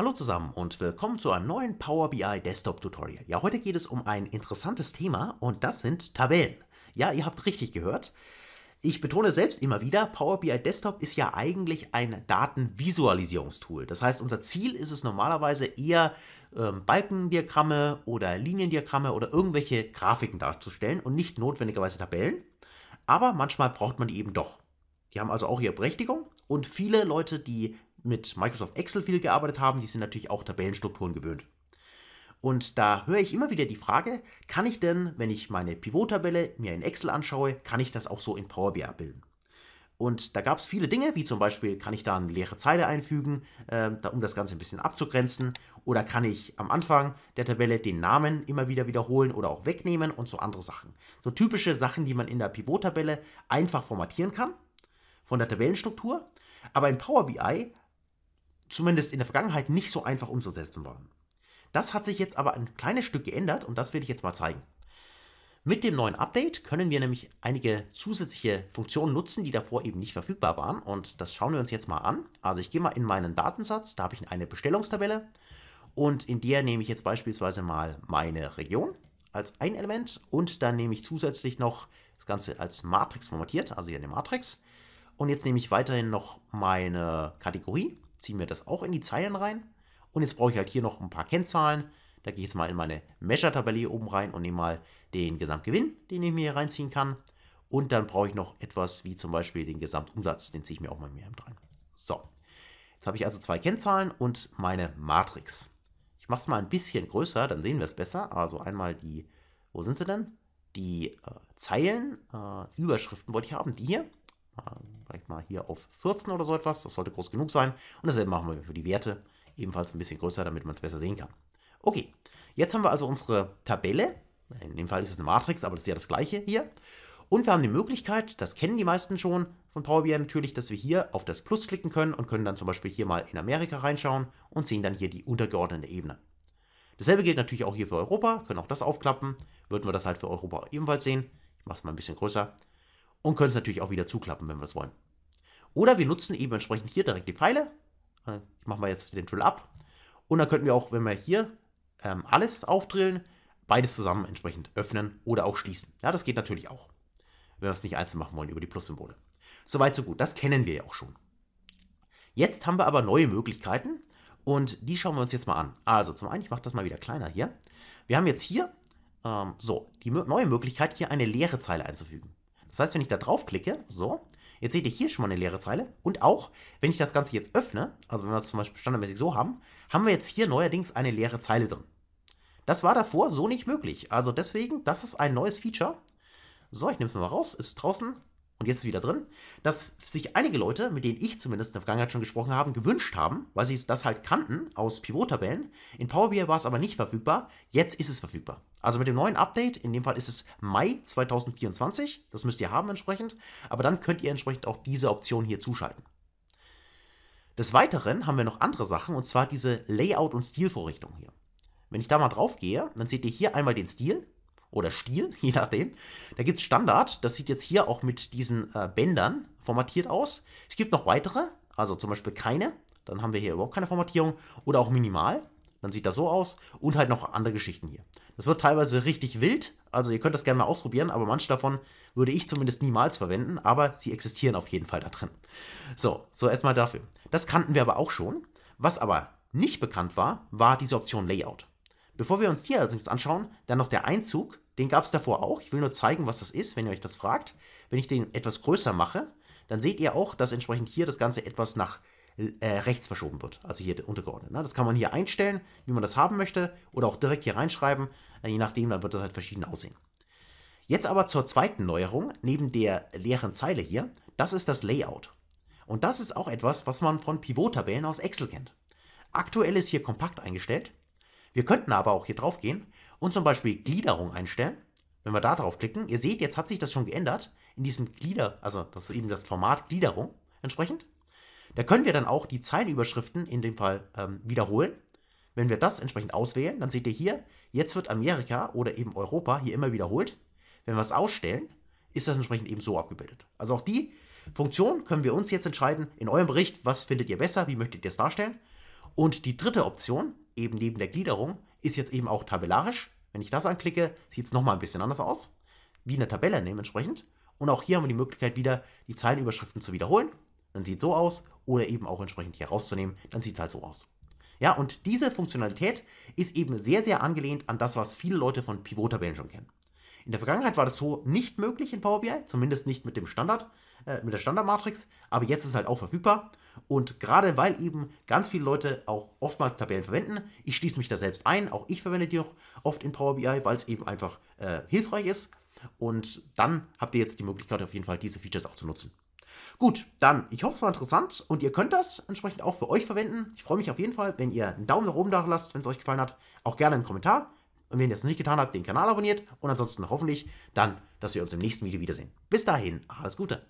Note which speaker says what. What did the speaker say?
Speaker 1: Hallo zusammen und willkommen zu einem neuen Power BI Desktop Tutorial. Ja, heute geht es um ein interessantes Thema und das sind Tabellen. Ja, ihr habt richtig gehört. Ich betone selbst immer wieder, Power BI Desktop ist ja eigentlich ein Datenvisualisierungstool. Das heißt, unser Ziel ist es normalerweise eher, ähm, Balkendiagramme oder Liniendiagramme oder irgendwelche Grafiken darzustellen und nicht notwendigerweise Tabellen. Aber manchmal braucht man die eben doch. Die haben also auch ihre Berechtigung und viele Leute, die mit Microsoft Excel viel gearbeitet haben, die sind natürlich auch Tabellenstrukturen gewöhnt. Und da höre ich immer wieder die Frage, kann ich denn, wenn ich meine Pivot-Tabelle mir in Excel anschaue, kann ich das auch so in Power BI abbilden? Und da gab es viele Dinge, wie zum Beispiel, kann ich da eine leere Zeile einfügen, äh, da, um das Ganze ein bisschen abzugrenzen? Oder kann ich am Anfang der Tabelle den Namen immer wieder wiederholen oder auch wegnehmen und so andere Sachen? So typische Sachen, die man in der Pivot-Tabelle einfach formatieren kann, von der Tabellenstruktur. Aber in Power BI zumindest in der Vergangenheit nicht so einfach umzusetzen waren. Das hat sich jetzt aber ein kleines Stück geändert und das werde ich jetzt mal zeigen. Mit dem neuen Update können wir nämlich einige zusätzliche Funktionen nutzen, die davor eben nicht verfügbar waren und das schauen wir uns jetzt mal an. Also ich gehe mal in meinen Datensatz, da habe ich eine Bestellungstabelle und in der nehme ich jetzt beispielsweise mal meine Region als ein Element und dann nehme ich zusätzlich noch das Ganze als Matrix formatiert, also hier eine Matrix und jetzt nehme ich weiterhin noch meine Kategorie ziehe mir das auch in die Zeilen rein. Und jetzt brauche ich halt hier noch ein paar Kennzahlen. Da gehe ich jetzt mal in meine Measure-Tabelle hier oben rein und nehme mal den Gesamtgewinn, den ich mir hier reinziehen kann. Und dann brauche ich noch etwas wie zum Beispiel den Gesamtumsatz. Den ziehe ich mir auch mal mehr rein. So, jetzt habe ich also zwei Kennzahlen und meine Matrix. Ich mache es mal ein bisschen größer, dann sehen wir es besser. Also einmal die, wo sind sie denn? Die äh, Zeilen, äh, Überschriften wollte ich haben, die hier vielleicht äh, mal, hier auf 14 oder so etwas. Das sollte groß genug sein. Und dasselbe machen wir für die Werte. Ebenfalls ein bisschen größer, damit man es besser sehen kann. Okay, jetzt haben wir also unsere Tabelle. In dem Fall ist es eine Matrix, aber das ist ja das gleiche hier. Und wir haben die Möglichkeit, das kennen die meisten schon von Power BI natürlich, dass wir hier auf das Plus klicken können und können dann zum Beispiel hier mal in Amerika reinschauen und sehen dann hier die untergeordnete Ebene. Dasselbe gilt natürlich auch hier für Europa, können auch das aufklappen, würden wir das halt für Europa ebenfalls sehen. Ich mache es mal ein bisschen größer, und können es natürlich auch wieder zuklappen, wenn wir das wollen. Oder wir nutzen eben entsprechend hier direkt die Pfeile. Äh, ich mache mal jetzt den Drill ab. Und dann könnten wir auch, wenn wir hier ähm, alles aufdrillen, beides zusammen entsprechend öffnen oder auch schließen. Ja, das geht natürlich auch, wenn wir es nicht einzeln machen wollen über die Plus-Symbole. Soweit, so gut. Das kennen wir ja auch schon. Jetzt haben wir aber neue Möglichkeiten und die schauen wir uns jetzt mal an. Also zum einen, ich mache das mal wieder kleiner hier. Wir haben jetzt hier ähm, so die neue Möglichkeit, hier eine leere Zeile einzufügen. Das heißt, wenn ich da draufklicke, so, jetzt seht ihr hier schon mal eine leere Zeile. Und auch, wenn ich das Ganze jetzt öffne, also wenn wir es zum Beispiel standardmäßig so haben, haben wir jetzt hier neuerdings eine leere Zeile drin. Das war davor so nicht möglich. Also deswegen, das ist ein neues Feature. So, ich nehme es mal raus, ist draußen und jetzt ist wieder drin, dass sich einige Leute, mit denen ich zumindest in der Vergangenheit schon gesprochen habe, gewünscht haben, weil sie das halt kannten aus Pivot-Tabellen. In Power BI war es aber nicht verfügbar, jetzt ist es verfügbar. Also mit dem neuen Update, in dem Fall ist es Mai 2024, das müsst ihr haben entsprechend, aber dann könnt ihr entsprechend auch diese Option hier zuschalten. Des Weiteren haben wir noch andere Sachen, und zwar diese Layout- und Stilvorrichtung hier. Wenn ich da mal drauf gehe, dann seht ihr hier einmal den Stil, oder Stil, je nachdem. Da gibt es Standard, das sieht jetzt hier auch mit diesen äh, Bändern formatiert aus. Es gibt noch weitere, also zum Beispiel keine, dann haben wir hier überhaupt keine Formatierung oder auch minimal, dann sieht das so aus und halt noch andere Geschichten hier. Das wird teilweise richtig wild, also ihr könnt das gerne mal ausprobieren, aber manche davon würde ich zumindest niemals verwenden, aber sie existieren auf jeden Fall da drin. So, so erstmal dafür. Das kannten wir aber auch schon. Was aber nicht bekannt war, war diese Option Layout. Bevor wir uns die allerdings anschauen, dann noch der Einzug. Den gab es davor auch. Ich will nur zeigen, was das ist, wenn ihr euch das fragt. Wenn ich den etwas größer mache, dann seht ihr auch, dass entsprechend hier das Ganze etwas nach äh, rechts verschoben wird, also hier untergeordnet. Ne? Das kann man hier einstellen, wie man das haben möchte, oder auch direkt hier reinschreiben, äh, je nachdem, dann wird das halt verschieden aussehen. Jetzt aber zur zweiten Neuerung, neben der leeren Zeile hier, das ist das Layout. Und das ist auch etwas, was man von Pivot-Tabellen aus Excel kennt. Aktuell ist hier kompakt eingestellt, wir könnten aber auch hier drauf gehen und zum Beispiel Gliederung einstellen. Wenn wir da drauf klicken, ihr seht, jetzt hat sich das schon geändert in diesem Glieder, also das ist eben das Format Gliederung entsprechend. Da können wir dann auch die Zeilenüberschriften in dem Fall ähm, wiederholen. Wenn wir das entsprechend auswählen, dann seht ihr hier, jetzt wird Amerika oder eben Europa hier immer wiederholt. Wenn wir es ausstellen, ist das entsprechend eben so abgebildet. Also auch die Funktion können wir uns jetzt entscheiden in eurem Bericht, was findet ihr besser, wie möchtet ihr es darstellen. Und die dritte Option, eben neben der Gliederung ist jetzt eben auch tabellarisch. Wenn ich das anklicke, sieht es nochmal ein bisschen anders aus, wie eine Tabelle dementsprechend. Und auch hier haben wir die Möglichkeit wieder, die Zeilenüberschriften zu wiederholen. Dann sieht es so aus. Oder eben auch entsprechend hier rauszunehmen. Dann sieht es halt so aus. Ja, und diese Funktionalität ist eben sehr, sehr angelehnt an das, was viele Leute von Pivot-Tabellen schon kennen. In der Vergangenheit war das so nicht möglich in Power BI, zumindest nicht mit dem Standard, äh, mit der Standardmatrix, aber jetzt ist es halt auch verfügbar. Und gerade weil eben ganz viele Leute auch oftmals Tabellen verwenden, ich schließe mich da selbst ein, auch ich verwende die auch oft in Power BI, weil es eben einfach äh, hilfreich ist. Und dann habt ihr jetzt die Möglichkeit, auf jeden Fall diese Features auch zu nutzen. Gut, dann, ich hoffe, es war interessant und ihr könnt das entsprechend auch für euch verwenden. Ich freue mich auf jeden Fall, wenn ihr einen Daumen nach oben da lasst, wenn es euch gefallen hat. Auch gerne einen Kommentar. Und wenn ihr das noch nicht getan habt, den Kanal abonniert und ansonsten hoffentlich dann, dass wir uns im nächsten Video wiedersehen. Bis dahin, alles Gute!